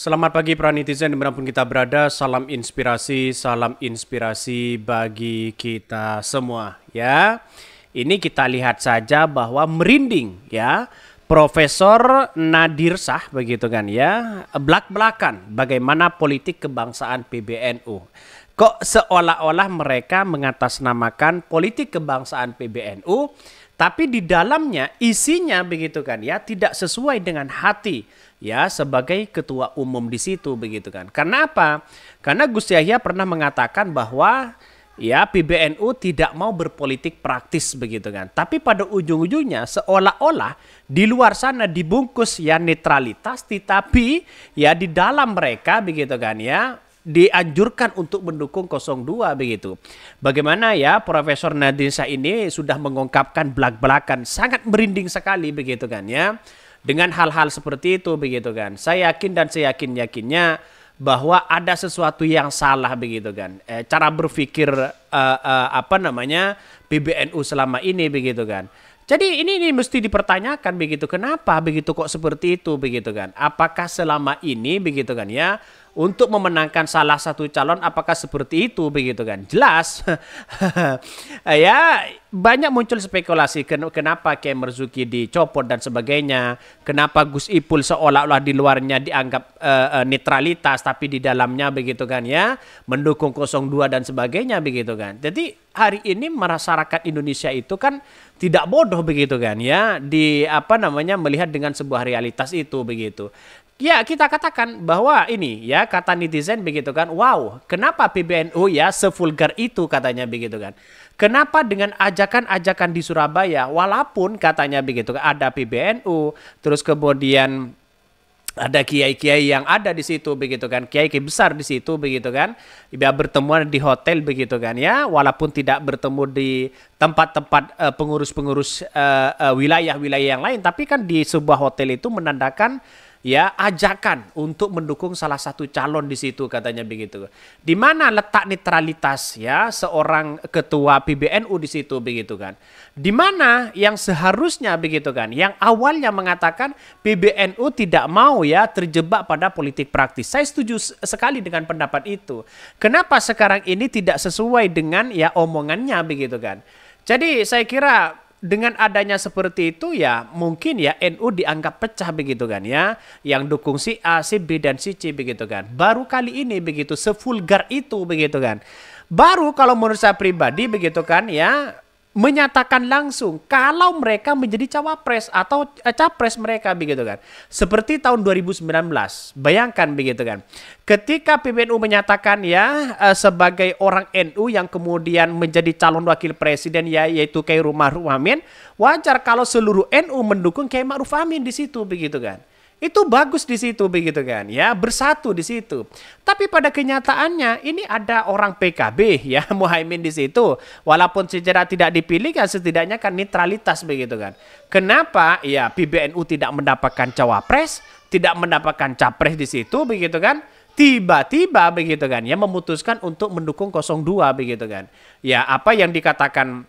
Selamat pagi para netizen dimanapun kita berada, salam inspirasi, salam inspirasi bagi kita semua ya. Ini kita lihat saja bahwa merinding ya, Profesor Nadir Sah begitu kan ya, belak-belakan bagaimana politik kebangsaan PBNU. Kok seolah-olah mereka mengatasnamakan politik kebangsaan PBNU tapi di dalamnya isinya begitu kan ya tidak sesuai dengan hati ya sebagai ketua umum di situ begitu kan. Karena apa? Karena Gus Yahya pernah mengatakan bahwa ya PBNU tidak mau berpolitik praktis begitu kan. Tapi pada ujung-ujungnya seolah-olah di luar sana dibungkus ya netralitas tetapi ya di dalam mereka begitu kan ya dianjurkan untuk mendukung 02 begitu. Bagaimana ya Profesor Nadinsa ini sudah mengungkapkan belak-belakan sangat merinding sekali begitu kan ya. Dengan hal-hal seperti itu begitu kan. Saya yakin dan saya yakin-yakinnya bahwa ada sesuatu yang salah begitu kan. Eh, cara berpikir uh, uh, apa namanya PBNU selama ini begitu kan. Jadi ini, ini mesti dipertanyakan begitu kenapa begitu kok seperti itu begitu kan. Apakah selama ini begitu kan ya untuk memenangkan salah satu calon apakah seperti itu begitu kan jelas ya banyak muncul spekulasi kenapa Kiai Marzuki dicopot dan sebagainya kenapa Gus Ipul seolah-olah di luarnya dianggap uh, uh, netralitas tapi di dalamnya begitu kan ya mendukung 02 dan sebagainya begitu kan jadi hari ini masyarakat Indonesia itu kan tidak bodoh begitu kan ya di apa namanya melihat dengan sebuah realitas itu begitu Ya, kita katakan bahwa ini ya kata netizen begitu kan. Wow, kenapa PBNU ya sevulgar itu katanya begitu kan. Kenapa dengan ajakan-ajakan di Surabaya walaupun katanya begitu kan ada PBNU, terus kemudian ada kiai-kiai yang ada di situ begitu kan kiai-kiai besar di situ begitu kan ya bertemu di hotel begitu kan ya walaupun tidak bertemu di tempat-tempat uh, pengurus-pengurus uh, uh, wilayah-wilayah yang lain tapi kan di sebuah hotel itu menandakan ya ajakan untuk mendukung salah satu calon di situ katanya begitu. Di mana letak netralitas ya seorang ketua PBNU di situ begitu kan. Di mana yang seharusnya begitu kan yang awalnya mengatakan PBNU tidak mau ya terjebak pada politik praktis. Saya setuju sekali dengan pendapat itu. Kenapa sekarang ini tidak sesuai dengan ya omongannya begitu kan. Jadi saya kira dengan adanya seperti itu ya mungkin ya NU dianggap pecah begitu kan ya yang dukung si A, si B dan si C begitu kan. Baru kali ini begitu sefulgar itu begitu kan. Baru kalau menurut saya pribadi begitu kan ya menyatakan langsung kalau mereka menjadi cawapres atau eh, capres mereka begitu kan. Seperti tahun 2019, bayangkan begitu kan. Ketika PBNU menyatakan ya eh, sebagai orang NU yang kemudian menjadi calon wakil presiden ya yaitu Kiai Ma'ruf Amin, wajar kalau seluruh NU mendukung Kiai Ma'ruf Amin di situ begitu kan. Itu bagus di situ begitu kan. Ya, bersatu di situ. Tapi pada kenyataannya ini ada orang PKB ya Muhaimin di situ. Walaupun secara tidak dipilih kan setidaknya kan netralitas begitu kan. Kenapa ya PBNU tidak mendapatkan cawapres, tidak mendapatkan capres di situ begitu kan? tiba-tiba begitu kan ya memutuskan untuk mendukung 02 begitu kan. Ya apa yang dikatakan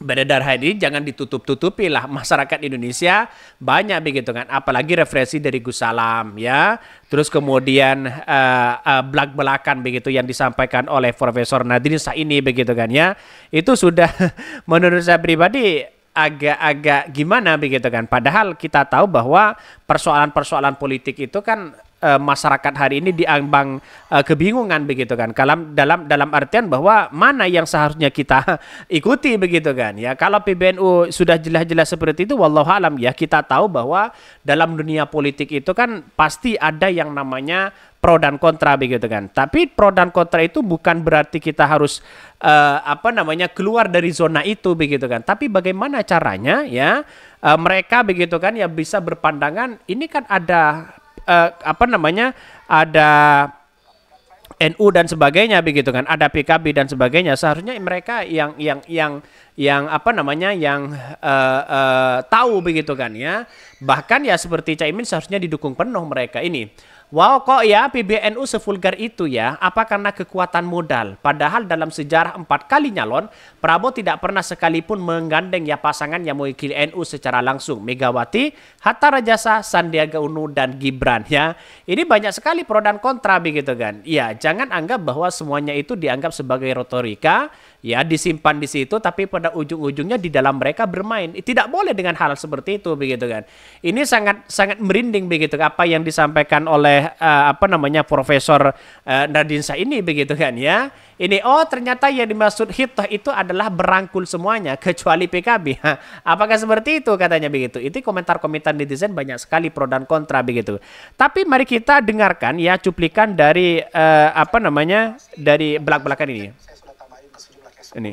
beredar hari ini jangan ditutup-tutupi lah masyarakat Indonesia banyak begitu kan apalagi referensi dari Gus Salam ya terus kemudian uh, eh, uh, eh, belak belakan begitu yang disampaikan oleh Profesor Nadine ini begitu kan ya itu sudah menurut saya pribadi agak-agak gimana begitu kan padahal kita tahu bahwa persoalan-persoalan politik itu kan Eh, masyarakat hari ini diambang uh, kebingungan begitu kan. Dalam dalam dalam artian bahwa mana yang seharusnya kita ikuti begitu kan. Ya kalau PBNU sudah jelas-jelas seperti itu wallahu alam ya kita tahu bahwa dalam dunia politik itu kan pasti ada yang namanya pro dan kontra begitu kan. Tapi pro dan kontra itu bukan berarti kita harus uh, apa namanya keluar dari zona itu begitu kan. Tapi bagaimana caranya ya uh, mereka begitu kan ya bisa berpandangan ini kan ada uh, apa namanya ada NU dan sebagainya begitu kan, ada PKB dan sebagainya. Seharusnya mereka yang yang yang yang apa namanya yang uh, uh, tahu begitu kan ya. Bahkan ya seperti Caimin seharusnya didukung penuh mereka ini. Wow kok ya PBNU sevulgar itu ya, apa karena kekuatan modal? Padahal dalam sejarah empat kali nyalon, Prabowo tidak pernah sekalipun menggandeng ya pasangan yang mewakili NU secara langsung. Megawati, Hatta Rajasa, Sandiaga Uno, dan Gibran ya. Ini banyak sekali pro dan kontra begitu kan. Ya jangan anggap bahwa semuanya itu dianggap sebagai retorika, ya disimpan di situ tapi pada pada ujung-ujungnya di dalam mereka bermain. Tidak boleh dengan hal seperti itu begitu kan. Ini sangat sangat merinding begitu apa yang disampaikan oleh uh, apa namanya Profesor uh, eh, Nadinsa ini begitu kan ya. Ini oh ternyata yang dimaksud hitah itu adalah berangkul semuanya kecuali PKB. Apakah seperti itu katanya begitu? Itu komentar-komentar netizen banyak sekali pro dan kontra begitu. Tapi mari kita dengarkan ya cuplikan dari uh, apa namanya dari belak-belakan ini. Ini.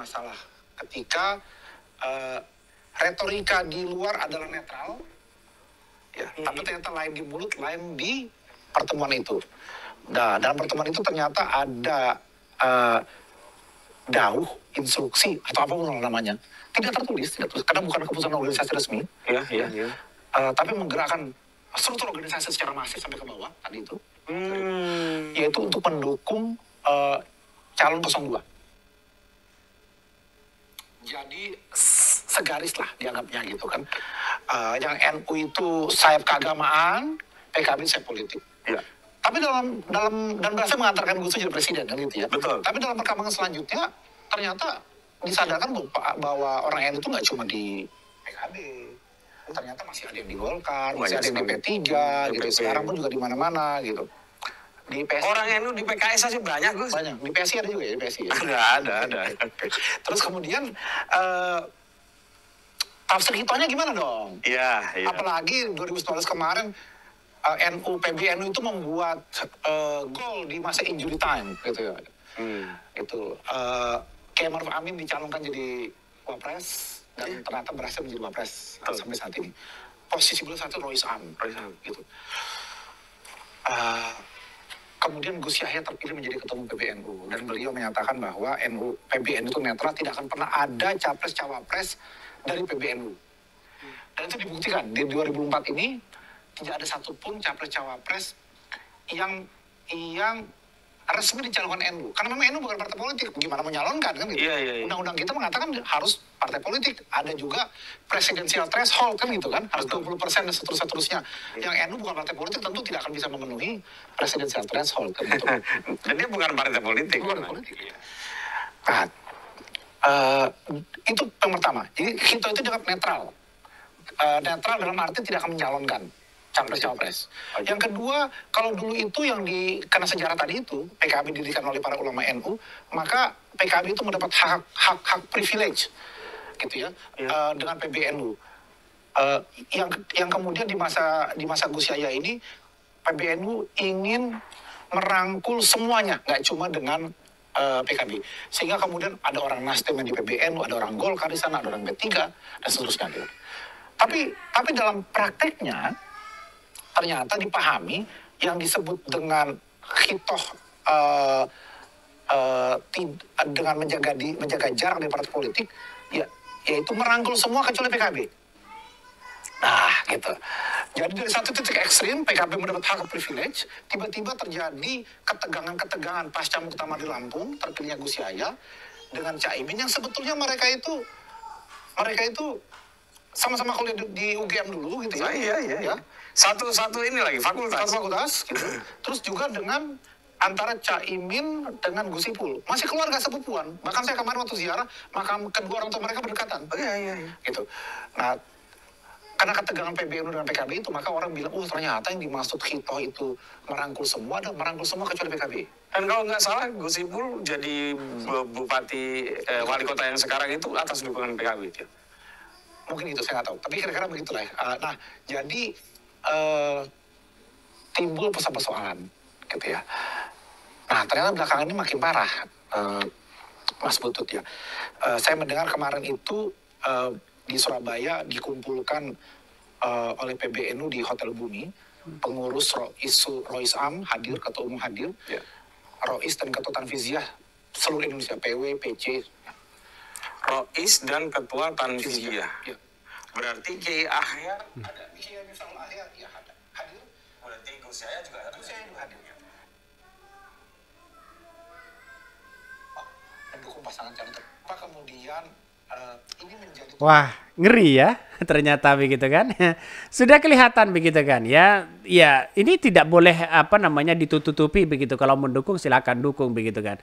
masalah ketika uh, retorika di luar adalah netral, ya, hmm. tapi ternyata lain di mulut, lain di pertemuan itu. Nah, dalam pertemuan itu ternyata ada uh, eh, dauh, instruksi atau apa pun namanya, tidak tertulis, tidak tertulis karena bukan keputusan organisasi resmi. Ya, ya, ya. Uh, tapi menggerakkan struktur organisasi secara masif sampai ke bawah tadi itu, hmm. yaitu untuk mendukung uh, calon 02 jadi segaris lah dianggapnya gitu kan. Uh, yang NU itu sayap keagamaan, PKB eh, sayap politik. Ya. Tapi dalam dalam dan berhasil mengantarkan Gus Dur jadi presiden kan gitu ya. Betul. Tapi dalam perkembangan selanjutnya ternyata disadarkan Pak bahwa orang NU itu nggak cuma di PKB. Ternyata masih ada yang di Golkar, masih ada yang di P3 gitu. Sekarang pun juga di mana-mana gitu di PSI orang NU di PKS aja banyak Gus banyak di PSI ada juga ya di PSI ya? ada ada ada terus kemudian uh, tafsir hitohnya gimana dong iya, iya. ribu apalagi 2019 kemarin uh, eh, NU PBNU itu membuat uh, gol di masa injury time gitu ya hmm. itu uh, Amin dicalonkan jadi wapres dan ternyata berhasil menjadi wapres Betul. sampai saat ini posisi beliau satu Roy Sam, Roy Sam. gitu uh, Kemudian Gus Yahya terpilih menjadi ketua umum PBNU dan beliau menyatakan bahwa NU PBNU itu netral tidak akan pernah ada capres cawapres dari PBNU. Dan itu dibuktikan di 2004 ini tidak ada satupun capres cawapres yang yang resmi dicalonkan NU. Karena memang NU bukan partai politik, gimana mau nyalonkan kan gitu. Yeah, yeah, yeah. Undang-undang kita mengatakan harus partai politik, ada juga presidensial threshold kan gitu kan, harus Betul. persen dan seterusnya. Iya. Yang NU bukan partai politik tentu tidak akan bisa memenuhi presidensial threshold kan gitu. Dan dia bukan partai politik. Bukan partai politik. Iya. Nah, uh, itu yang pertama. Jadi Hinto itu dianggap netral. Uh, netral dalam arti tidak akan menyalonkan capres-capres. Iya, yang kedua, kalau dulu itu yang di karena sejarah tadi itu PKB didirikan oleh para ulama NU, maka PKB itu mendapat hak hak hak privilege, gitu ya, ya. Uh, dengan PBNU. Uh, eh, yang yang kemudian di masa di masa Gus Yahya ini PBNU ingin merangkul semuanya, nggak cuma dengan uh, eh, PKB. Sehingga kemudian ada orang Nasdem yang di PBNU, ada orang Golkar di sana, ada orang B3 dan seterusnya. Gitu. Tapi tapi dalam prakteknya ternyata dipahami yang disebut dengan hitoh uh, eh, uh, eh, dengan menjaga di, menjaga jarak dari partai politik ya yaitu merangkul semua kecuali PKB. Nah, gitu. Jadi dari satu titik ekstrim, PKB mendapat hak privilege, tiba-tiba terjadi ketegangan-ketegangan pasca muktamar di Lampung, terpilihnya Gus Yahya, dengan Caimin yang sebetulnya mereka itu mereka itu sama-sama kuliah di, UGM dulu gitu ya. iya, iya, iya. ya satu-satu ini lagi fakultas. Satu fakultas. Gitu. Terus juga dengan antara Caimin dengan Gus Ipul. Masih keluarga sepupuan. Bahkan saya kemarin waktu ziarah, makam kedua orang tua mereka berdekatan. Oh, iya, iya, iya. Gitu. Nah, karena ketegangan PBNU dengan PKB itu, maka orang bilang, oh ternyata yang dimaksud Hitoh itu merangkul semua, dan merangkul semua kecuali PKB. Dan kalau nggak salah, Gus Ipul jadi bupati eh, wali kota yang sekarang itu atas dukungan PKB. Ya? Mungkin itu, saya nggak tahu. Tapi kira-kira begitulah ya. Ah, nah, jadi Eh, timbul persoalan gitu ya. Nah ternyata belakangan ini makin parah, uh, Mas Butut ya. Uh, saya mendengar kemarin itu uh, di Surabaya dikumpulkan uh, oleh PBNU di Hotel Bumi, pengurus Rois, Rois Am hadir, ketua umum hadir, yeah. Rois dan ketua Tanfiziah seluruh Indonesia, PW, PC. Rois dan ketua Tanfiziah. Yeah berarti Kiai Ahyar hmm. ada Kiai Misalul Ahyar ya ada hadir berarti Gus Yahya juga ada Gus Yahya juga hadir ya mendukung oh, pasangan calon pak kemudian Wah, ngeri ya ternyata begitu kan. Sudah kelihatan begitu kan. Ya, ya ini tidak boleh apa namanya ditutupi begitu. Kalau mendukung silakan dukung begitu kan.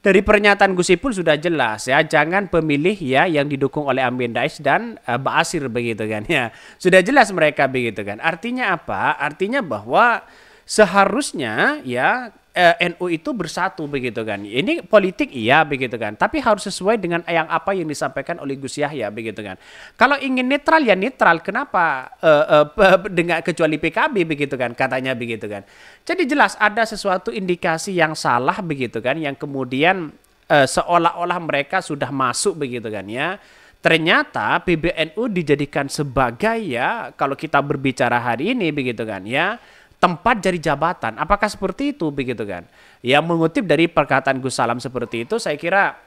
Dari pernyataan Gus Ipul sudah jelas ya, jangan pemilih ya yang didukung oleh Amin Rais dan uh, eh, Ba'asir begitu kan ya. Sudah jelas mereka begitu kan. Artinya apa? Artinya bahwa seharusnya ya eh, NU itu bersatu begitu kan. Ini politik iya begitu kan. Tapi harus sesuai dengan yang apa yang disampaikan oleh Gus Yahya begitu kan. Kalau ingin netral ya netral. Kenapa eh, eh, dengan kecuali PKB begitu kan katanya begitu kan. Jadi jelas ada sesuatu indikasi yang salah begitu kan yang kemudian eh, seolah-olah mereka sudah masuk begitu kan ya. Ternyata PBNU dijadikan sebagai ya kalau kita berbicara hari ini begitu kan ya tempat jadi jabatan. Apakah seperti itu begitu kan? Ya mengutip dari perkataan Gus Salam seperti itu saya kira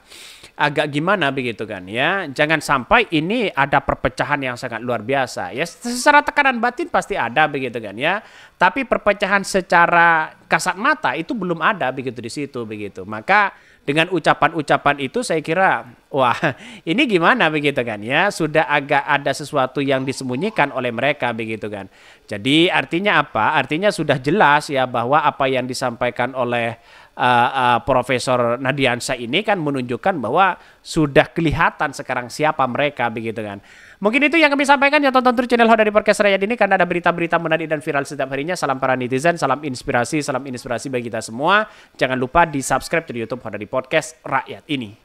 agak gimana begitu kan ya. Jangan sampai ini ada perpecahan yang sangat luar biasa. Ya secara tekanan batin pasti ada begitu kan ya. Tapi perpecahan secara kasat mata itu belum ada begitu di situ begitu. Maka dengan ucapan-ucapan itu saya kira wah ini gimana begitu kan ya sudah agak ada sesuatu yang disembunyikan oleh mereka begitu kan jadi artinya apa artinya sudah jelas ya bahwa apa yang disampaikan oleh uh, uh, Profesor Nadiansa ini kan menunjukkan bahwa sudah kelihatan sekarang siapa mereka begitu kan. Mungkin itu yang kami sampaikan ya tonton terus channel Hoda dari Podcast Rakyat ini karena ada berita-berita menarik dan viral setiap harinya. Salam para netizen, salam inspirasi, salam inspirasi bagi kita semua. Jangan lupa di subscribe di YouTube Hoda di Podcast Rakyat ini.